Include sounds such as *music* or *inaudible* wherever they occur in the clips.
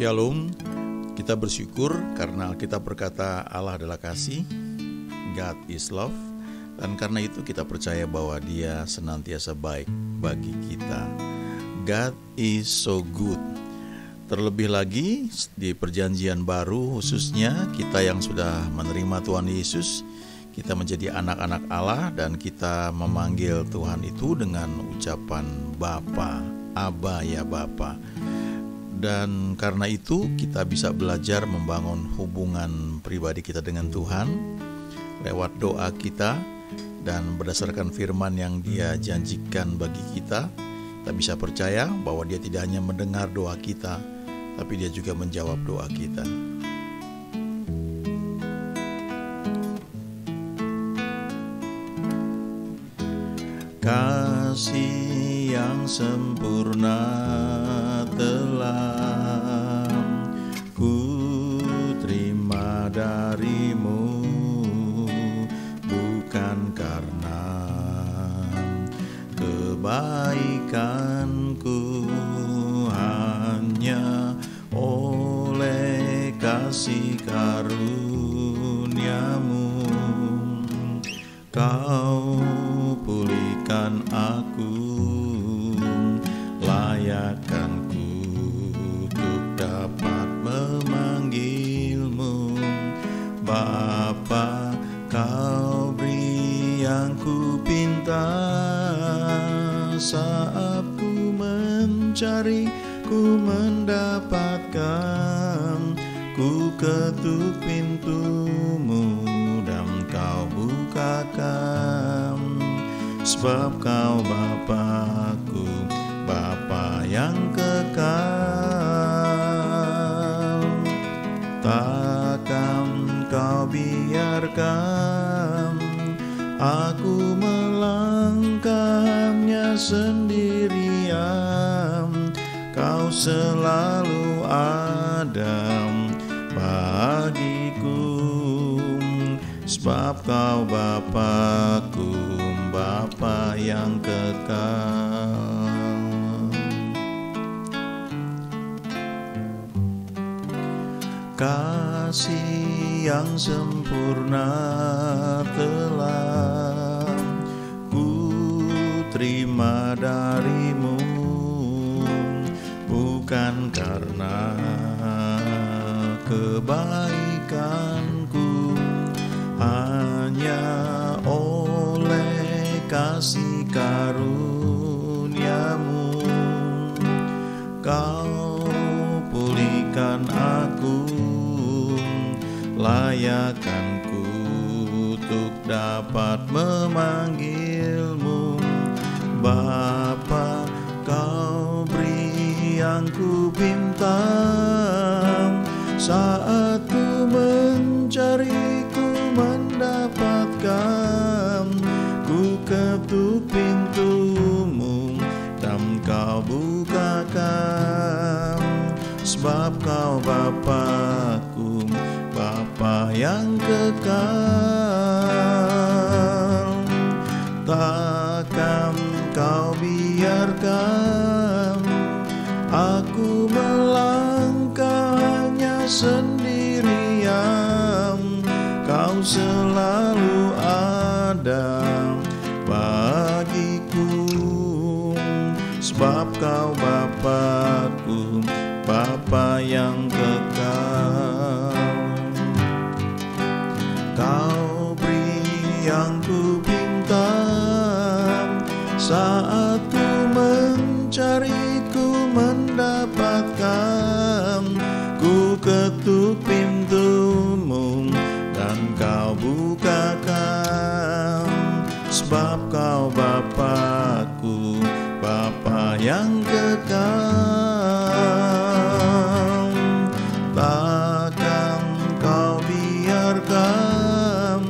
Shalom, kita bersyukur karena kita berkata Allah adalah kasih, God is love, dan karena itu kita percaya bahwa dia senantiasa baik bagi kita. God is so good. Terlebih lagi di perjanjian baru khususnya kita yang sudah menerima Tuhan Yesus, kita menjadi anak-anak Allah dan kita memanggil Tuhan itu dengan ucapan Bapa, Aba ya Bapak dan karena itu kita bisa belajar membangun hubungan pribadi kita dengan Tuhan lewat doa kita dan berdasarkan firman yang Dia janjikan bagi kita, kita bisa percaya bahwa Dia tidak hanya mendengar doa kita, tapi Dia juga menjawab doa kita. Kasih yang sempurna telah ku terima darimu bukan karena kebaikan selalu ada bagiku Sebab kau Bapakku Bapa yang kekal Kasih yang sempurna telah kebaikanku hanya oleh kasih karuniamu kau pulihkan aku layakanku untuk dapat memanggil sebab kau Bapakku, Bapa yang kekal. Takkan kau biarkan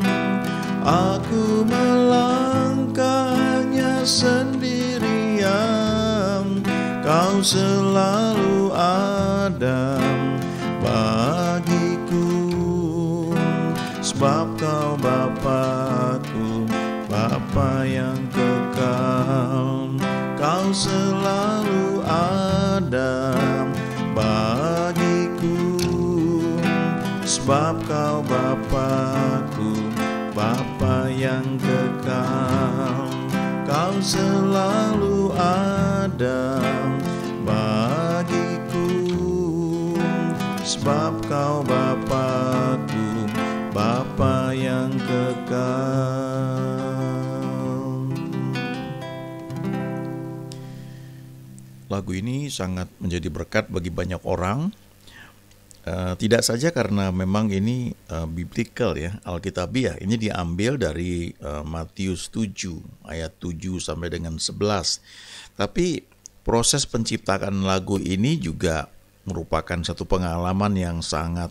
aku melangkahnya sendirian. Kau selalu selalu ada bagiku Sebab kau Bapakku, Bapa yang kekal Lagu ini sangat menjadi berkat bagi banyak orang Eh, tidak saja karena memang ini uh, biblical ya, alkitabiah. Ini diambil dari uh, Matius 7 ayat 7 sampai dengan 11. Tapi proses penciptaan lagu ini juga merupakan satu pengalaman yang sangat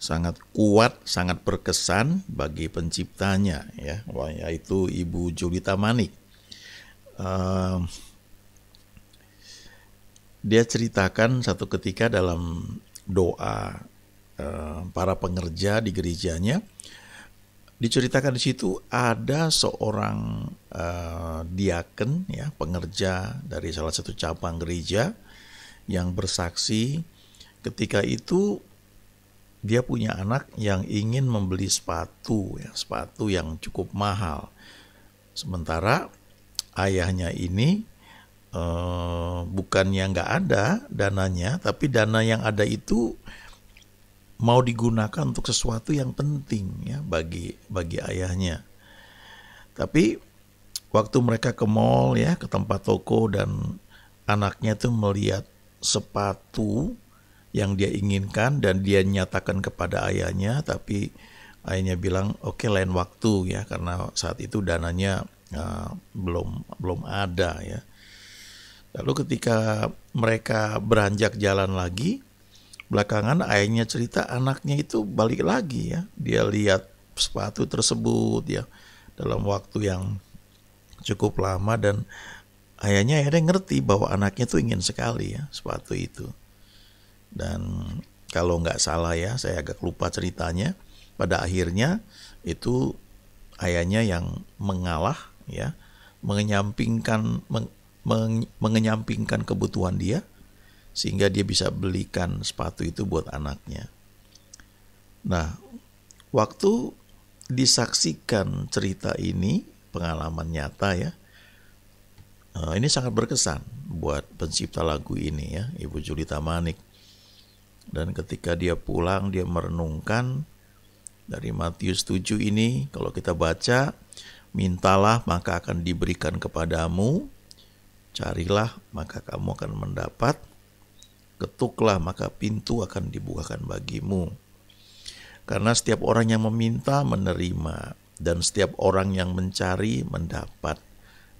sangat kuat, sangat berkesan bagi penciptanya ya, yaitu Ibu Julita Manik. Uh, dia ceritakan satu ketika dalam doa eh, para pengerja di gerejanya diceritakan di situ ada seorang eh, diaken ya pengerja dari salah satu cabang gereja yang bersaksi ketika itu dia punya anak yang ingin membeli sepatu ya sepatu yang cukup mahal sementara ayahnya ini Bukan eh, bukannya nggak ada dananya, tapi dana yang ada itu mau digunakan untuk sesuatu yang penting ya bagi bagi ayahnya. Tapi waktu mereka ke mall ya, ke tempat toko dan anaknya tuh melihat sepatu yang dia inginkan dan dia nyatakan kepada ayahnya tapi ayahnya bilang oke okay, lain waktu ya karena saat itu dananya uh, belum belum ada ya Lalu ketika mereka beranjak jalan lagi, belakangan ayahnya cerita anaknya itu balik lagi ya. Dia lihat sepatu tersebut ya dalam waktu yang cukup lama dan ayahnya akhirnya ngerti bahwa anaknya itu ingin sekali ya sepatu itu. Dan kalau nggak salah ya, saya agak lupa ceritanya. Pada akhirnya itu ayahnya yang mengalah ya, menyampingkan mengenyampingkan kebutuhan dia sehingga dia bisa belikan sepatu itu buat anaknya. Nah, waktu disaksikan cerita ini, pengalaman nyata ya, eh, ini sangat berkesan buat pencipta lagu ini ya, Ibu Julita Manik. Dan ketika dia pulang, dia merenungkan dari Matius 7 ini, kalau kita baca, mintalah maka akan diberikan kepadamu, Carilah, maka kamu akan mendapat. Ketuklah, maka pintu akan dibukakan bagimu. Karena setiap orang yang meminta menerima, dan setiap orang yang mencari mendapat,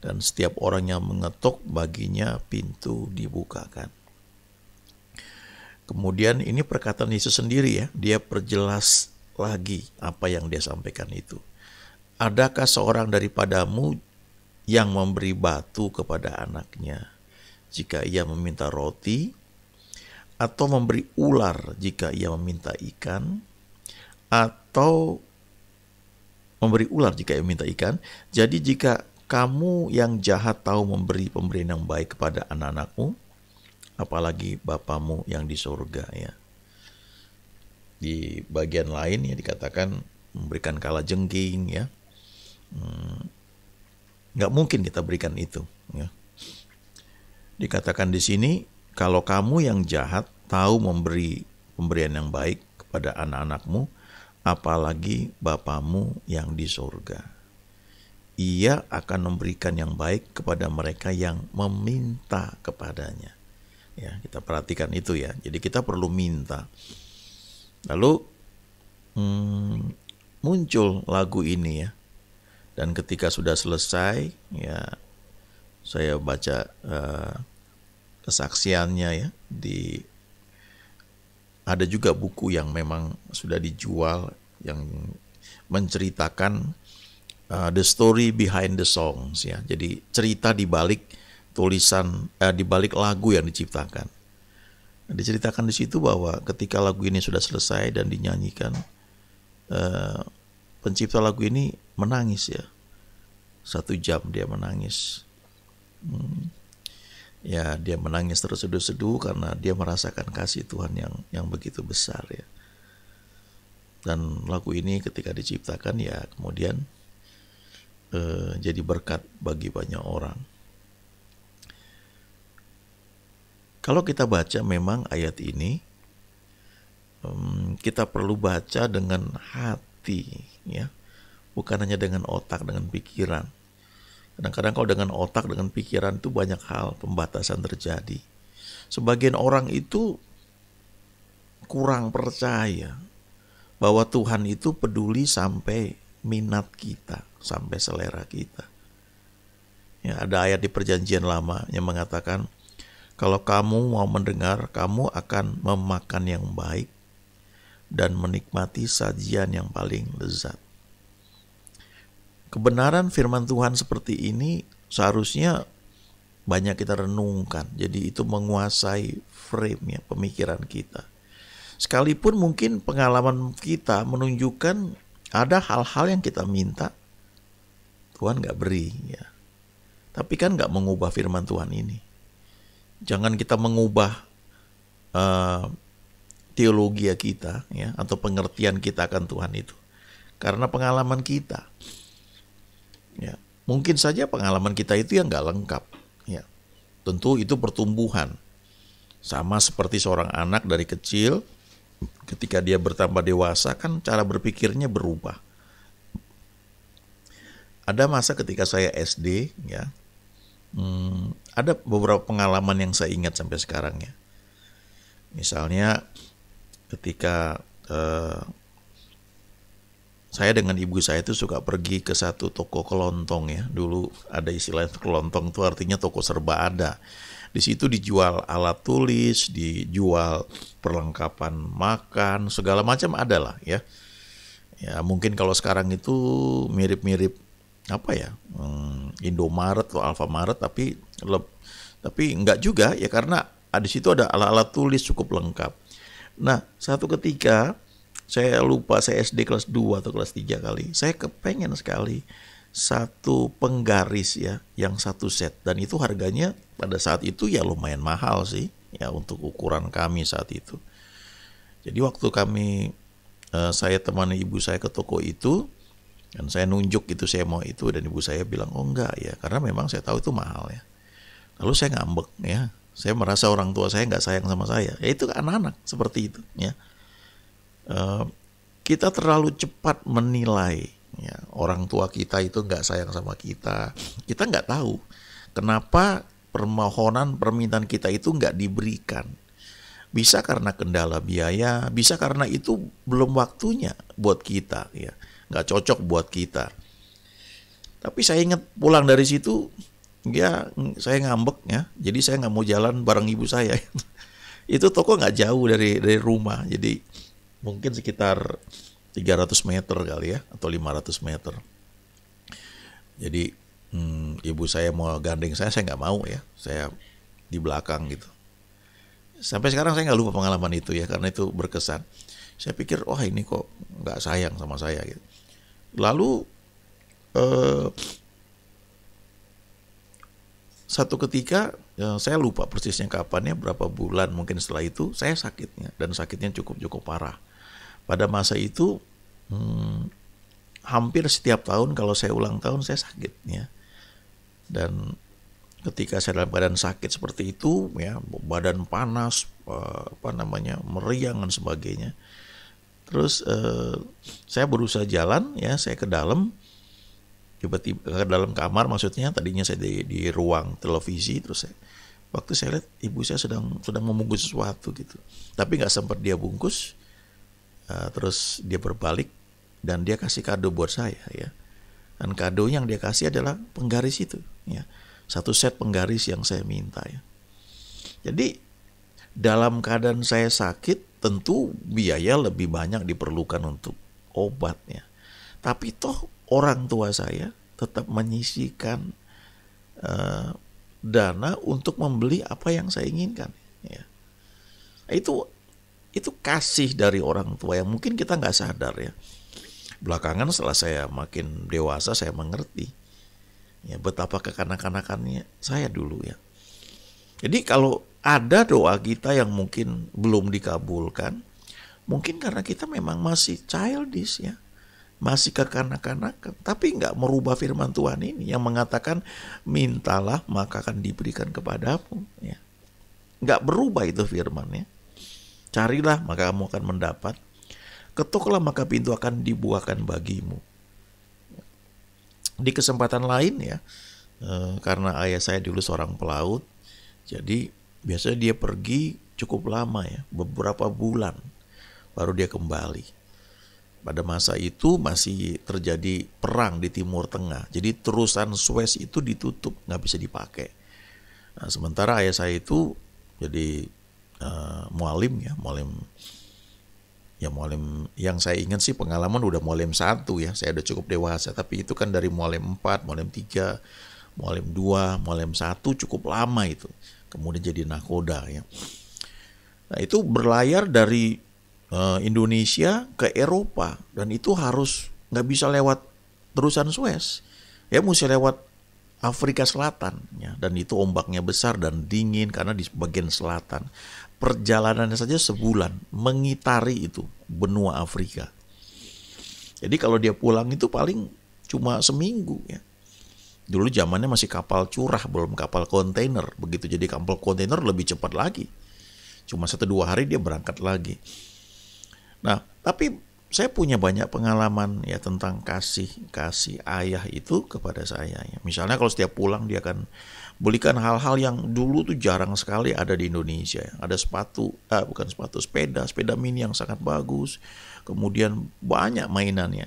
dan setiap orang yang mengetuk baginya pintu dibukakan. Kemudian ini perkataan Yesus sendiri ya, dia perjelas lagi apa yang dia sampaikan itu. Adakah seorang daripadamu yang memberi batu kepada anaknya jika ia meminta roti, atau memberi ular jika ia meminta ikan, atau memberi ular jika ia meminta ikan. Jadi jika kamu yang jahat tahu memberi pemberian yang baik kepada anak-anakmu, apalagi bapamu yang di surga ya. Di bagian lain ya dikatakan memberikan kala jengking ya. Hmm, Nggak mungkin kita berikan itu. Ya. Dikatakan di sini, kalau kamu yang jahat tahu memberi pemberian yang baik kepada anak-anakmu, apalagi bapamu yang di surga. Ia akan memberikan yang baik kepada mereka yang meminta kepadanya. Ya, kita perhatikan itu ya. Jadi kita perlu minta. Lalu hmm, muncul lagu ini ya dan ketika sudah selesai ya saya baca uh, kesaksiannya ya di ada juga buku yang memang sudah dijual yang menceritakan uh, the story behind the songs ya. Jadi cerita di balik tulisan uh, eh, di balik lagu yang diciptakan. Diceritakan di situ bahwa ketika lagu ini sudah selesai dan dinyanyikan pencipta lagu ini menangis ya satu jam dia menangis hmm. ya dia menangis terseduh-seduh karena dia merasakan kasih Tuhan yang yang begitu besar ya dan lagu ini ketika diciptakan ya kemudian eh, jadi berkat bagi banyak orang kalau kita baca memang ayat ini hmm, kita perlu baca dengan hati hati ya bukan hanya dengan otak dengan pikiran kadang-kadang kalau dengan otak dengan pikiran itu banyak hal pembatasan terjadi sebagian orang itu kurang percaya bahwa Tuhan itu peduli sampai minat kita sampai selera kita ya ada ayat di perjanjian lama yang mengatakan kalau kamu mau mendengar, kamu akan memakan yang baik dan menikmati sajian yang paling lezat. Kebenaran firman Tuhan seperti ini seharusnya banyak kita renungkan. Jadi itu menguasai frame ya pemikiran kita. Sekalipun mungkin pengalaman kita menunjukkan ada hal-hal yang kita minta Tuhan nggak beri ya. Tapi kan nggak mengubah firman Tuhan ini. Jangan kita mengubah uh, teologi kita ya atau pengertian kita akan Tuhan itu karena pengalaman kita ya mungkin saja pengalaman kita itu yang nggak lengkap ya tentu itu pertumbuhan sama seperti seorang anak dari kecil ketika dia bertambah dewasa kan cara berpikirnya berubah ada masa ketika saya SD ya hmm, ada beberapa pengalaman yang saya ingat sampai sekarang ya misalnya ketika eh, saya dengan ibu saya itu suka pergi ke satu toko kelontong ya. Dulu ada istilah *laughs* kelontong itu artinya toko serba ada. Di situ dijual alat tulis, dijual perlengkapan makan, segala macam ada lah ya. Ya mungkin kalau sekarang itu mirip-mirip apa ya hmm, Indomaret atau Alfamaret tapi tapi nggak juga ya karena di situ ada alat-alat tulis cukup lengkap Nah, satu ketika saya lupa saya SD kelas 2 atau kelas 3 kali. Saya kepengen sekali satu penggaris ya yang satu set dan itu harganya pada saat itu ya lumayan mahal sih ya untuk ukuran kami saat itu. Jadi waktu kami eh, saya temani ibu saya ke toko itu dan saya nunjuk gitu saya mau itu dan ibu saya bilang oh enggak ya karena memang saya tahu itu mahal ya. Lalu saya ngambek ya saya merasa orang tua saya nggak sayang sama saya ya itu anak-anak seperti itu ya uh, kita terlalu cepat menilai ya orang tua kita itu nggak sayang sama kita kita nggak tahu kenapa permohonan permintaan kita itu nggak diberikan bisa karena kendala biaya bisa karena itu belum waktunya buat kita ya nggak cocok buat kita tapi saya ingat pulang dari situ ya saya ngambek ya jadi saya nggak mau jalan bareng ibu saya *laughs* itu toko nggak jauh dari dari rumah jadi mungkin sekitar 300 meter kali ya atau 500 meter jadi hmm, ibu saya mau gandeng saya saya nggak mau ya saya di belakang gitu sampai sekarang saya nggak lupa pengalaman itu ya karena itu berkesan saya pikir wah oh, ini kok nggak sayang sama saya gitu lalu eh, satu ketika ya, saya lupa persisnya kapannya berapa bulan mungkin setelah itu saya sakitnya dan sakitnya cukup cukup parah pada masa itu hmm, hampir setiap tahun kalau saya ulang tahun saya sakitnya dan ketika saya dalam badan sakit seperti itu ya badan panas eh, apa namanya meriang dan sebagainya terus eh, saya berusaha jalan ya saya ke dalam tiba-tiba ke dalam kamar maksudnya tadinya saya di, di ruang televisi terus saya waktu saya lihat ibu saya sedang sedang membungkus sesuatu gitu tapi nggak sempat dia bungkus uh, terus dia berbalik dan dia kasih kado buat saya ya dan kado yang dia kasih adalah penggaris itu ya satu set penggaris yang saya minta ya jadi dalam keadaan saya sakit tentu biaya lebih banyak diperlukan untuk obatnya tapi toh orang tua saya tetap menyisikan uh, eh, dana untuk membeli apa yang saya inginkan. Ya. Itu itu kasih dari orang tua yang mungkin kita nggak sadar ya. Belakangan setelah saya makin dewasa saya mengerti ya betapa kekanak-kanakannya saya dulu ya. Jadi kalau ada doa kita yang mungkin belum dikabulkan, mungkin karena kita memang masih childish ya masih kekanak-kanakan, tapi nggak merubah firman Tuhan ini yang mengatakan mintalah maka akan diberikan kepadamu. Ya. Nggak berubah itu firmannya. Carilah maka kamu akan mendapat. Ketuklah maka pintu akan dibuahkan bagimu. Di kesempatan lain ya, eh, karena ayah saya dulu seorang pelaut, jadi biasanya dia pergi cukup lama ya, beberapa bulan baru dia kembali. Pada masa itu masih terjadi perang di Timur Tengah. Jadi terusan Suez itu ditutup, nggak bisa dipakai. Nah, sementara ayah saya itu jadi uh, mualim ya, mualim ya mualim yang saya ingat sih pengalaman udah mualim satu ya saya udah cukup dewasa tapi itu kan dari mualim empat, mualim tiga, mualim dua, mualim satu cukup lama itu kemudian jadi nakoda ya nah itu berlayar dari Eh, Indonesia ke Eropa dan itu harus nggak bisa lewat terusan Suez ya mesti lewat Afrika Selatan ya dan itu ombaknya besar dan dingin karena di bagian selatan perjalanannya saja sebulan mengitari itu benua Afrika jadi kalau dia pulang itu paling cuma seminggu ya dulu zamannya masih kapal curah belum kapal kontainer begitu jadi kapal kontainer lebih cepat lagi cuma satu dua hari dia berangkat lagi Nah, tapi saya punya banyak pengalaman ya tentang kasih kasih ayah itu kepada saya. Ya. Misalnya kalau setiap pulang dia akan belikan hal-hal yang dulu tuh jarang sekali ada di Indonesia. Ya. Ada sepatu, ah, bukan sepatu, sepeda, sepeda mini yang sangat bagus. Kemudian banyak mainannya.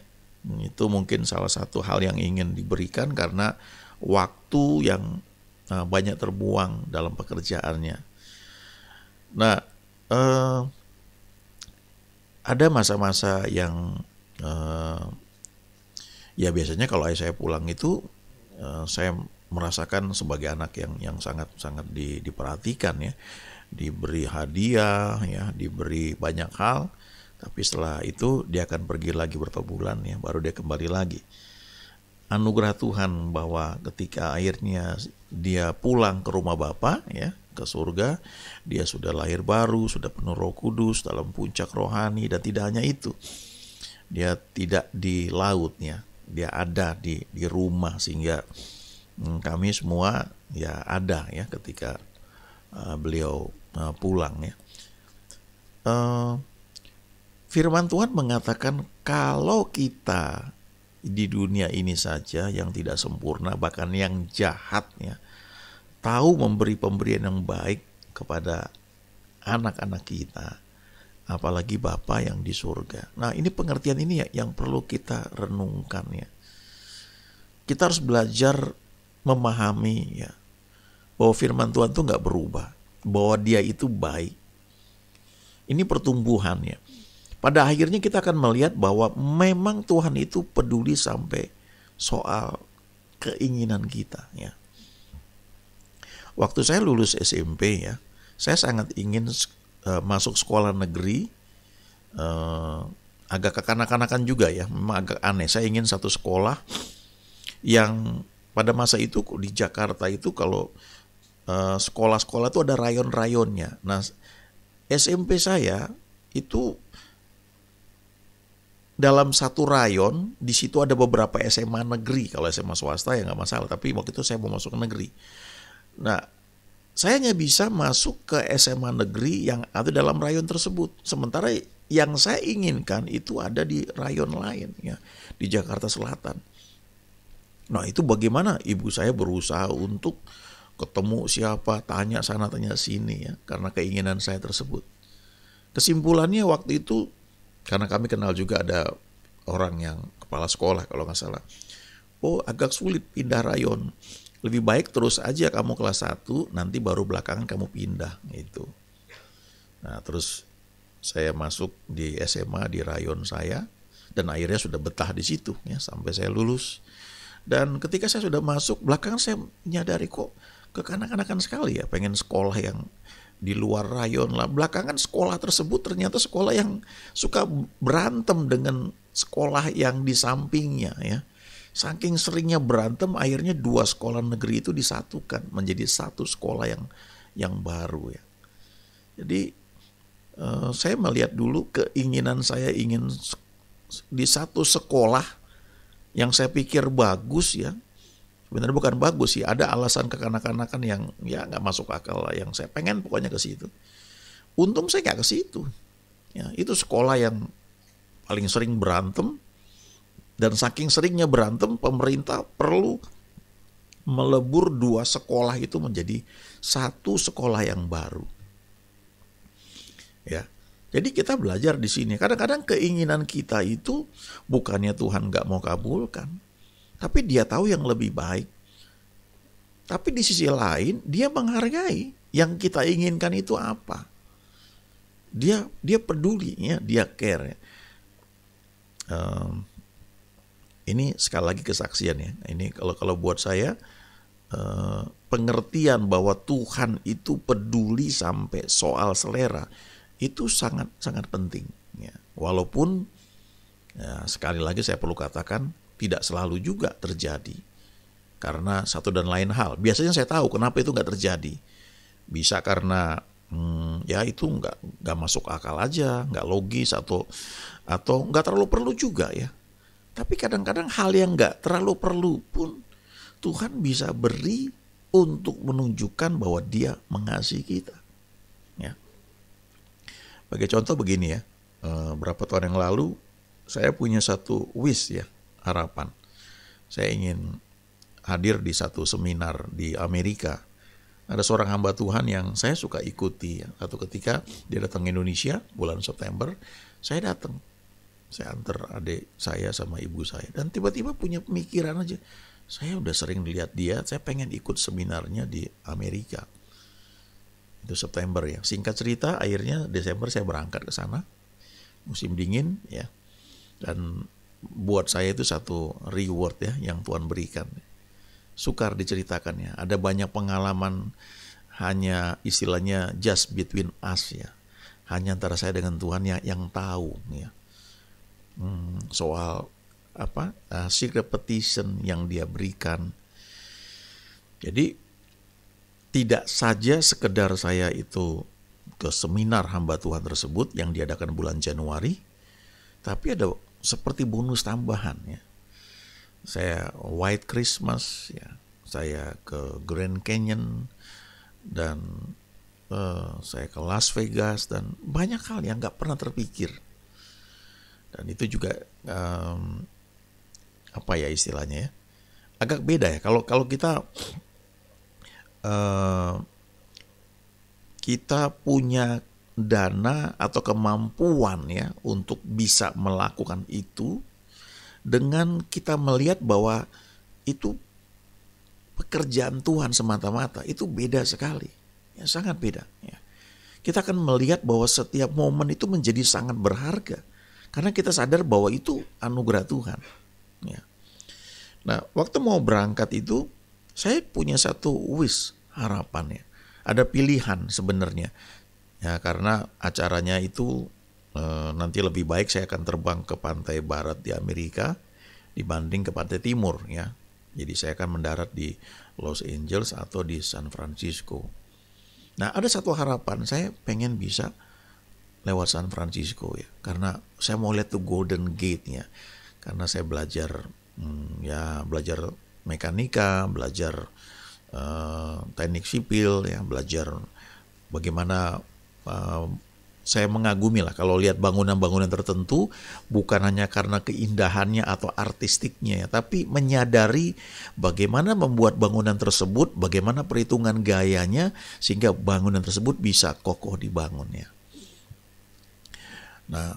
Itu mungkin salah satu hal yang ingin diberikan karena waktu yang eh, banyak terbuang dalam pekerjaannya. Nah, eh, ada masa-masa yang uh, ya biasanya kalau ayah saya pulang itu uh, saya merasakan sebagai anak yang yang sangat sangat di, diperhatikan ya diberi hadiah ya diberi banyak hal tapi setelah itu dia akan pergi lagi beberapa bulan ya baru dia kembali lagi anugerah Tuhan bahwa ketika akhirnya dia pulang ke rumah bapak ya ke surga, dia sudah lahir baru, sudah penuh Roh Kudus dalam puncak rohani dan tidak hanya itu. Dia tidak di lautnya, dia ada di di rumah sehingga hmm, kami semua ya ada ya ketika uh, beliau uh, pulang ya. Uh, firman Tuhan mengatakan kalau kita di dunia ini saja yang tidak sempurna bahkan yang jahatnya tahu memberi pemberian yang baik kepada anak-anak kita, apalagi Bapa yang di surga. Nah, ini pengertian ini ya yang perlu kita renungkan ya. Kita harus belajar memahami ya bahwa firman Tuhan itu nggak berubah, bahwa Dia itu baik. Ini pertumbuhannya Pada akhirnya kita akan melihat bahwa memang Tuhan itu peduli sampai soal keinginan kita ya. Waktu saya lulus SMP ya, saya sangat ingin uh, masuk sekolah negeri. Uh, agak kekanak-kanakan juga ya, memang agak aneh. Saya ingin satu sekolah yang pada masa itu di Jakarta itu kalau sekolah sekolah-sekolah itu ada rayon-rayonnya. Nah, SMP saya itu dalam satu rayon di situ ada beberapa SMA negeri kalau SMA swasta ya nggak masalah tapi waktu itu saya mau masuk ke negeri Nah, saya hanya bisa masuk ke SMA negeri yang ada dalam rayon tersebut. Sementara yang saya inginkan itu ada di rayon lain ya, di Jakarta Selatan. Nah, itu bagaimana ibu saya berusaha untuk ketemu siapa, tanya sana tanya sini ya, karena keinginan saya tersebut. Kesimpulannya waktu itu karena kami kenal juga ada orang yang kepala sekolah kalau nggak salah. Oh, agak sulit pindah rayon lebih baik terus aja kamu kelas 1 nanti baru belakangan kamu pindah gitu. Nah, terus saya masuk di SMA di rayon saya dan akhirnya sudah betah di situ ya sampai saya lulus. Dan ketika saya sudah masuk belakangan saya menyadari kok kekanak-kanakan sekali ya pengen sekolah yang di luar rayon lah. Belakangan sekolah tersebut ternyata sekolah yang suka berantem dengan sekolah yang di sampingnya ya. Saking seringnya berantem, akhirnya dua sekolah negeri itu disatukan menjadi satu sekolah yang yang baru ya. Jadi eh, saya melihat dulu keinginan saya ingin di satu sekolah yang saya pikir bagus ya. Sebenarnya bukan bagus sih, ada alasan kekanak-kanakan yang ya nggak masuk akal lah, yang saya pengen pokoknya ke situ. Untung saya nggak ke situ. Ya, itu sekolah yang paling sering berantem, dan saking seringnya berantem, pemerintah perlu melebur dua sekolah itu menjadi satu sekolah yang baru. Ya, jadi kita belajar di sini. Kadang-kadang keinginan kita itu bukannya Tuhan nggak mau kabulkan, tapi Dia tahu yang lebih baik. Tapi di sisi lain Dia menghargai yang kita inginkan itu apa. Dia dia peduli ya, dia care. Um, ini sekali lagi kesaksian ya. Ini kalau kalau buat saya eh, pengertian bahwa Tuhan itu peduli sampai soal selera itu sangat sangat penting. Ya. Walaupun ya, sekali lagi saya perlu katakan tidak selalu juga terjadi karena satu dan lain hal. Biasanya saya tahu kenapa itu nggak terjadi. Bisa karena hmm, ya itu nggak nggak masuk akal aja, nggak logis atau atau nggak terlalu perlu juga ya. Tapi kadang-kadang hal yang nggak terlalu perlu pun Tuhan bisa beri untuk menunjukkan bahwa Dia mengasihi kita. Ya. Bagi contoh begini ya, eh, berapa tahun yang lalu saya punya satu wish ya, harapan. Saya ingin hadir di satu seminar di Amerika. Ada seorang hamba Tuhan yang saya suka ikuti. Ya. atau ketika dia datang ke Indonesia bulan September, saya datang saya antar adik saya sama ibu saya. Dan tiba-tiba punya pemikiran aja. Saya udah sering lihat dia, saya pengen ikut seminarnya di Amerika. Itu September ya. Singkat cerita, akhirnya Desember saya berangkat ke sana. Musim dingin ya. Dan buat saya itu satu reward ya yang Tuhan berikan. Sukar diceritakannya. Ada banyak pengalaman hanya istilahnya just between us ya hanya antara saya dengan Tuhan yang yang tahu ya hmm, soal apa uh, eh, secret petition yang dia berikan. Jadi tidak saja sekedar saya itu ke seminar hamba Tuhan tersebut yang diadakan bulan Januari, tapi ada seperti bonus tambahan ya. Saya White Christmas ya, saya ke Grand Canyon dan uh, saya ke Las Vegas dan banyak hal yang nggak pernah terpikir dan itu juga um, apa ya istilahnya ya agak beda ya kalau kalau kita uh, kita punya dana atau kemampuan ya untuk bisa melakukan itu dengan kita melihat bahwa itu pekerjaan Tuhan semata-mata itu beda sekali ya sangat beda ya kita akan melihat bahwa setiap momen itu menjadi sangat berharga karena kita sadar bahwa itu anugerah Tuhan. Ya. Nah, waktu mau berangkat itu, saya punya satu wish harapannya. Ada pilihan sebenarnya. Ya, karena acaranya itu e, nanti lebih baik saya akan terbang ke pantai barat di Amerika dibanding ke pantai timur ya. Jadi saya akan mendarat di Los Angeles atau di San Francisco. Nah, ada satu harapan saya pengen bisa lewat San Francisco ya karena saya mau lihat tuh Golden Gate-nya karena saya belajar hmm, ya belajar mekanika belajar uh, teknik sipil ya belajar bagaimana uh, saya mengagumi lah kalau lihat bangunan-bangunan tertentu bukan hanya karena keindahannya atau artistiknya ya tapi menyadari bagaimana membuat bangunan tersebut bagaimana perhitungan gayanya sehingga bangunan tersebut bisa kokoh dibangun ya Nah,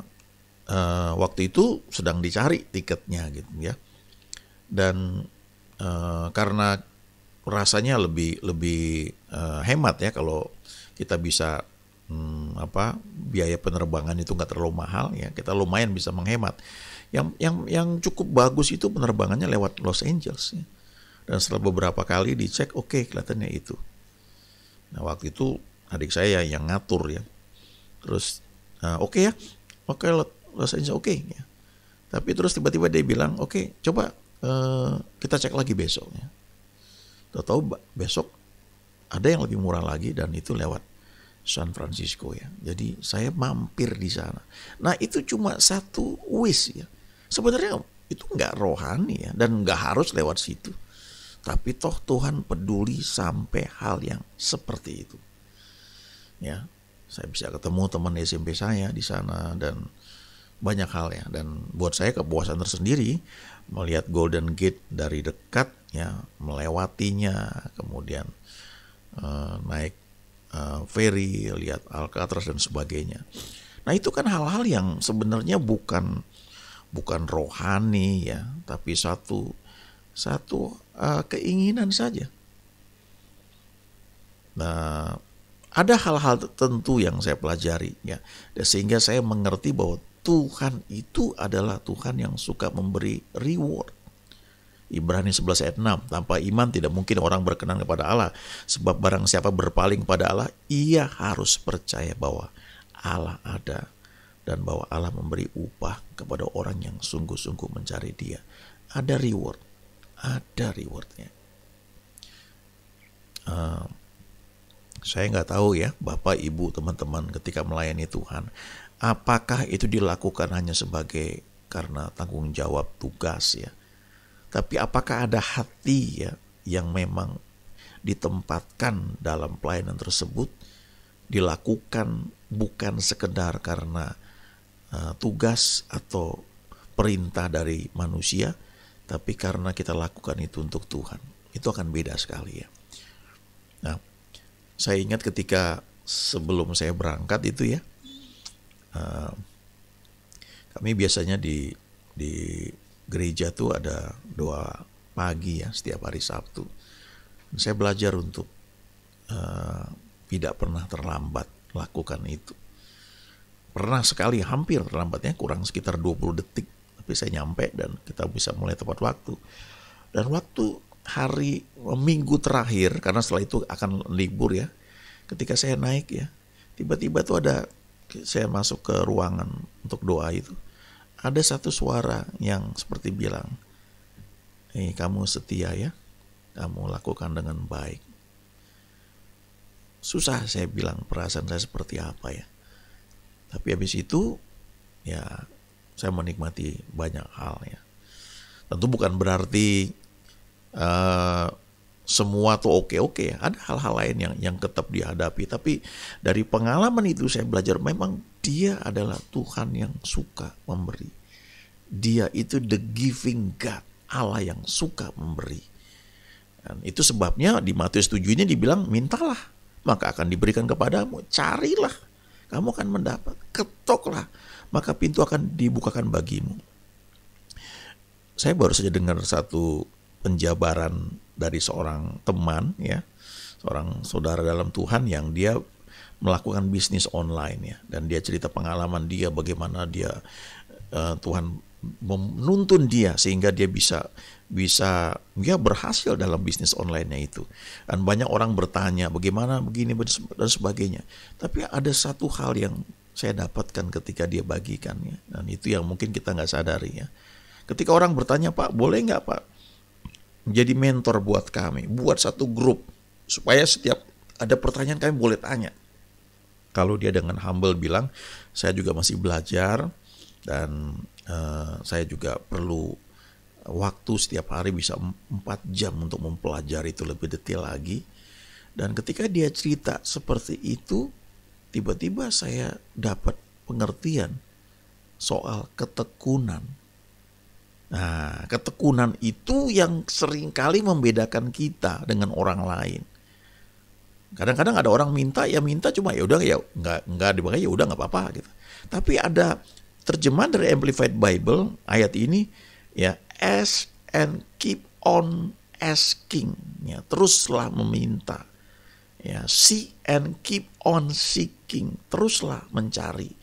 uh, waktu itu sedang dicari tiketnya gitu ya. Dan uh, karena rasanya lebih lebih uh, hemat ya kalau kita bisa hmm, apa biaya penerbangan itu nggak terlalu mahal ya kita lumayan bisa menghemat yang yang yang cukup bagus itu penerbangannya lewat Los Angeles ya. dan setelah beberapa kali dicek oke okay, kelihatannya itu nah waktu itu adik saya yang ngatur ya terus uh, oke okay ya oke okay, rasanya oke okay. ya. tapi terus tiba-tiba dia bilang oke okay, coba uh, kita cek lagi besok ya tahu besok ada yang lebih murah lagi dan itu lewat San Francisco ya jadi saya mampir di sana nah itu cuma satu wish ya sebenarnya itu nggak rohani ya dan nggak harus lewat situ tapi toh Tuhan peduli sampai hal yang seperti itu ya saya bisa ketemu teman SMP saya di sana dan banyak hal ya dan buat saya kepuasan tersendiri melihat Golden Gate dari dekat ya melewatinya kemudian uh, naik uh, ferry lihat Alcatraz dan sebagainya nah itu kan hal-hal yang sebenarnya bukan bukan rohani ya tapi satu satu uh, keinginan saja nah ada hal-hal tertentu yang saya pelajari ya sehingga saya mengerti bahwa Tuhan itu adalah Tuhan yang suka memberi reward Ibrani 11 ayat 6 tanpa iman tidak mungkin orang berkenan kepada Allah sebab barang siapa berpaling pada Allah ia harus percaya bahwa Allah ada dan bahwa Allah memberi upah kepada orang yang sungguh-sungguh mencari dia ada reward ada rewardnya uh, saya nggak tahu ya, Bapak, Ibu, teman-teman ketika melayani Tuhan, apakah itu dilakukan hanya sebagai karena tanggung jawab tugas ya. Tapi apakah ada hati ya yang memang ditempatkan dalam pelayanan tersebut dilakukan bukan sekedar karena uh, tugas atau perintah dari manusia, tapi karena kita lakukan itu untuk Tuhan. Itu akan beda sekali ya saya ingat ketika sebelum saya berangkat itu ya uh, kami biasanya di di gereja tuh ada doa pagi ya setiap hari Sabtu saya belajar untuk uh, tidak pernah terlambat lakukan itu pernah sekali hampir terlambatnya kurang sekitar 20 detik tapi saya nyampe dan kita bisa mulai tepat waktu dan waktu hari minggu terakhir karena setelah itu akan libur ya ketika saya naik ya tiba-tiba tuh ada saya masuk ke ruangan untuk doa itu ada satu suara yang seperti bilang eh kamu setia ya kamu lakukan dengan baik susah saya bilang perasaan saya seperti apa ya tapi habis itu ya saya menikmati banyak hal ya tentu bukan berarti Eh, semua tuh oke oke ya. ada hal-hal lain yang yang tetap dihadapi tapi dari pengalaman itu saya belajar memang dia adalah Tuhan yang suka memberi dia itu the giving God Allah yang suka memberi Dan itu sebabnya di Matius 7 ini dibilang mintalah maka akan diberikan kepadamu carilah kamu akan mendapat ketoklah maka pintu akan dibukakan bagimu saya baru saja dengar satu penjabaran dari seorang teman ya, seorang saudara dalam Tuhan yang dia melakukan bisnis online ya dan dia cerita pengalaman dia bagaimana dia uh, Tuhan menuntun dia sehingga dia bisa bisa ya berhasil dalam bisnis onlinenya itu. Dan banyak orang bertanya bagaimana begini dan sebagainya. Tapi ada satu hal yang saya dapatkan ketika dia bagikannya, Dan itu yang mungkin kita nggak sadari ya. Ketika orang bertanya Pak boleh nggak Pak menjadi mentor buat kami, buat satu grup supaya setiap ada pertanyaan kami boleh tanya. Kalau dia dengan humble bilang, saya juga masih belajar dan uh, saya juga perlu waktu setiap hari bisa 4 jam untuk mempelajari itu lebih detail lagi. Dan ketika dia cerita seperti itu, tiba-tiba saya dapat pengertian soal ketekunan Nah, ketekunan itu yang seringkali membedakan kita dengan orang lain. Kadang-kadang ada orang minta ya minta cuma ya udah ya nggak nggak dibagi ya udah nggak apa-apa gitu. Tapi ada terjemahan dari Amplified Bible ayat ini ya ask and keep on asking ya teruslah meminta ya seek and keep on seeking teruslah mencari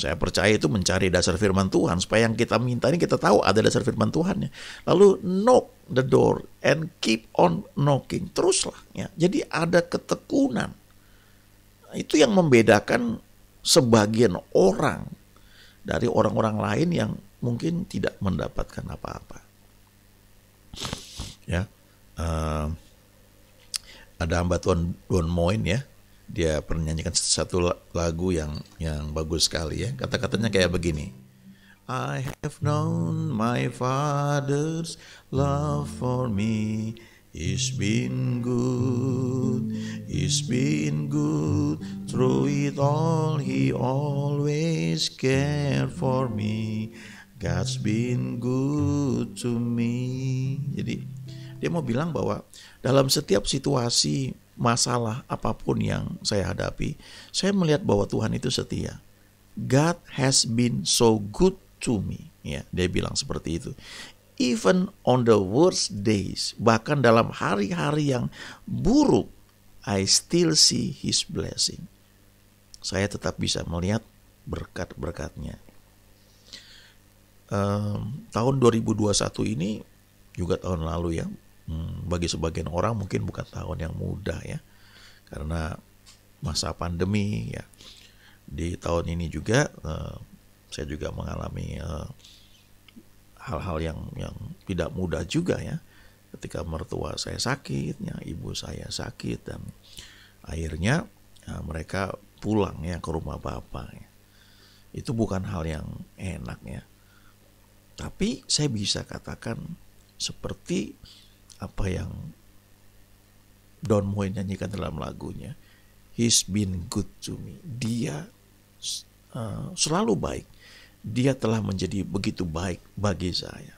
saya percaya itu mencari dasar firman Tuhan supaya yang kita minta ini kita tahu ada dasar firman Tuhannya. Lalu knock the door and keep on knocking. Teruslah ya. Jadi ada ketekunan. Itu yang membedakan sebagian orang dari orang-orang lain yang mungkin tidak mendapatkan apa-apa. Ya. Uh, ada hamba Tuhan Don Moin ya dia nyanyikan satu lagu yang yang bagus sekali ya. Kata-katanya kayak begini. I have known my father's love for me. He's been good, he's been good through it all. He always cared for me. God's been good to me. Jadi dia mau bilang bahwa dalam setiap situasi masalah apapun yang saya hadapi, saya melihat bahwa Tuhan itu setia. God has been so good to me. Ya, dia bilang seperti itu. Even on the worst days, bahkan dalam hari-hari yang buruk, I still see His blessing. Saya tetap bisa melihat berkat-berkatnya. Um, tahun 2021 ini juga tahun lalu ya Hmm, bagi sebagian orang mungkin bukan tahun yang mudah ya karena masa pandemi ya di tahun ini juga eh, saya juga mengalami eh, hal-hal eh, yang yang tidak mudah juga ya ketika mertua saya sakit ya ibu saya sakit dan akhirnya ya, mereka pulang ya ke rumah bapak ya. itu bukan hal yang enak ya tapi saya bisa katakan seperti apa yang Don Moen nyanyikan dalam lagunya. He's been good to me. Dia uh, selalu baik. Dia telah menjadi begitu baik bagi saya.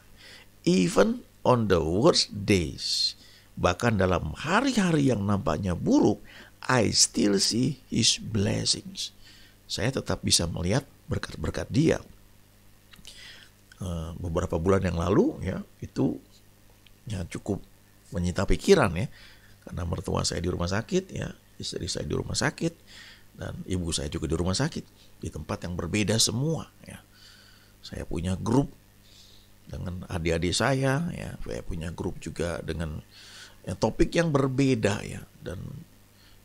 Even on the worst days, bahkan dalam hari-hari yang nampaknya buruk, I still see his blessings. Saya tetap bisa melihat berkat-berkat dia. Uh, beberapa bulan yang lalu ya itu ya cukup menyita pikiran ya karena mertua saya di rumah sakit ya istri saya di rumah sakit dan ibu saya juga di rumah sakit di tempat yang berbeda semua ya saya punya grup dengan adik-adik saya ya saya punya grup juga dengan ya, topik yang berbeda ya dan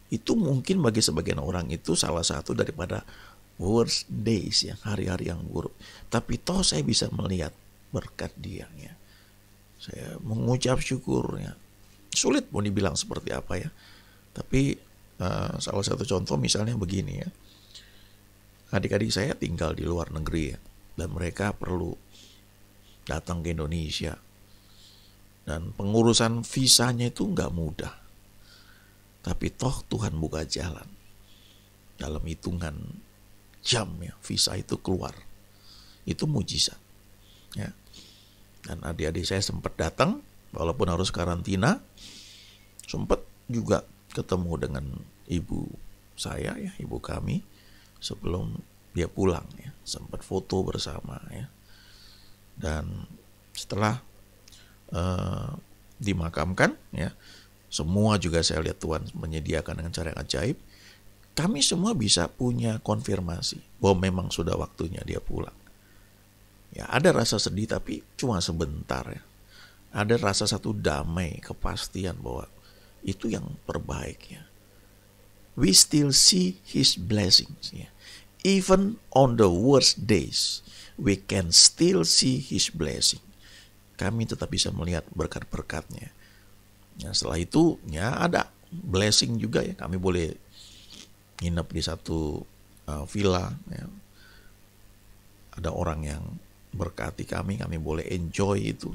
itu mungkin bagi sebagian orang itu salah satu daripada worst days yang hari-hari yang buruk tapi toh saya bisa melihat berkat dia ya saya mengucap syukurnya sulit mau dibilang seperti apa ya tapi uh, salah satu contoh misalnya begini ya adik-adik saya tinggal di luar negeri ya dan mereka perlu datang ke Indonesia dan pengurusan visanya itu nggak mudah tapi toh Tuhan buka jalan dalam hitungan jam ya visa itu keluar itu mujizat dan adik-adik saya sempat datang, walaupun harus karantina, sempat juga ketemu dengan ibu saya ya, ibu kami sebelum dia pulang ya, sempat foto bersama ya. Dan setelah uh, dimakamkan ya, semua juga saya lihat Tuhan menyediakan dengan cara yang ajaib. Kami semua bisa punya konfirmasi bahwa memang sudah waktunya dia pulang. Ya, ada rasa sedih tapi cuma sebentar ya. Ada rasa satu damai, kepastian bahwa itu yang ya. We still see his blessings. Ya. Even on the worst days, we can still see his blessing. Kami tetap bisa melihat berkat-berkatnya. Ya, setelah itu ya ada blessing juga ya. Kami boleh nginep di satu uh, villa. Ya. Ada orang yang berkati kami, kami boleh enjoy itu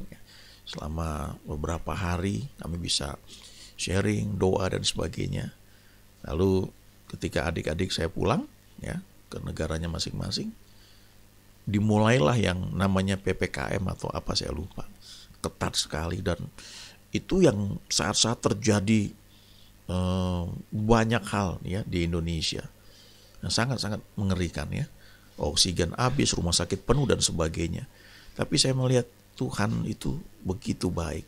selama beberapa hari, kami bisa sharing, doa dan sebagainya. Lalu ketika adik-adik saya pulang ya ke negaranya masing-masing, dimulailah yang namanya PPKM atau apa saya lupa. Ketat sekali dan itu yang saat-saat terjadi eh, banyak hal ya di Indonesia. Sangat-sangat mengerikan ya oksigen habis, rumah sakit penuh dan sebagainya. Tapi saya melihat Tuhan itu begitu baik.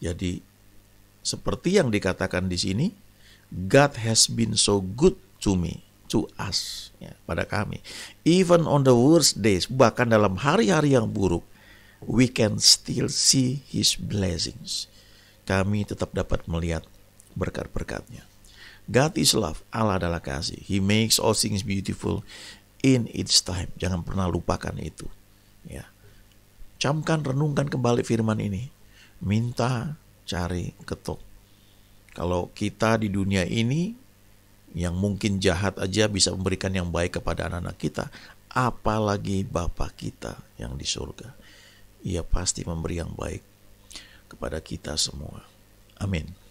Jadi seperti yang dikatakan di sini, God has been so good to me, to us, ya, pada kami. Even on the worst days, bahkan dalam hari-hari yang buruk, we can still see His blessings. Kami tetap dapat melihat berkat-berkatnya. God is love, Allah adalah kasih. He makes all things beautiful in its time. Jangan pernah lupakan itu. Ya. Camkan, renungkan kembali firman ini. Minta, cari, ketuk. Kalau kita di dunia ini yang mungkin jahat aja bisa memberikan yang baik kepada anak-anak kita, apalagi Bapa kita yang di surga. Ia pasti memberi yang baik kepada kita semua. Amin.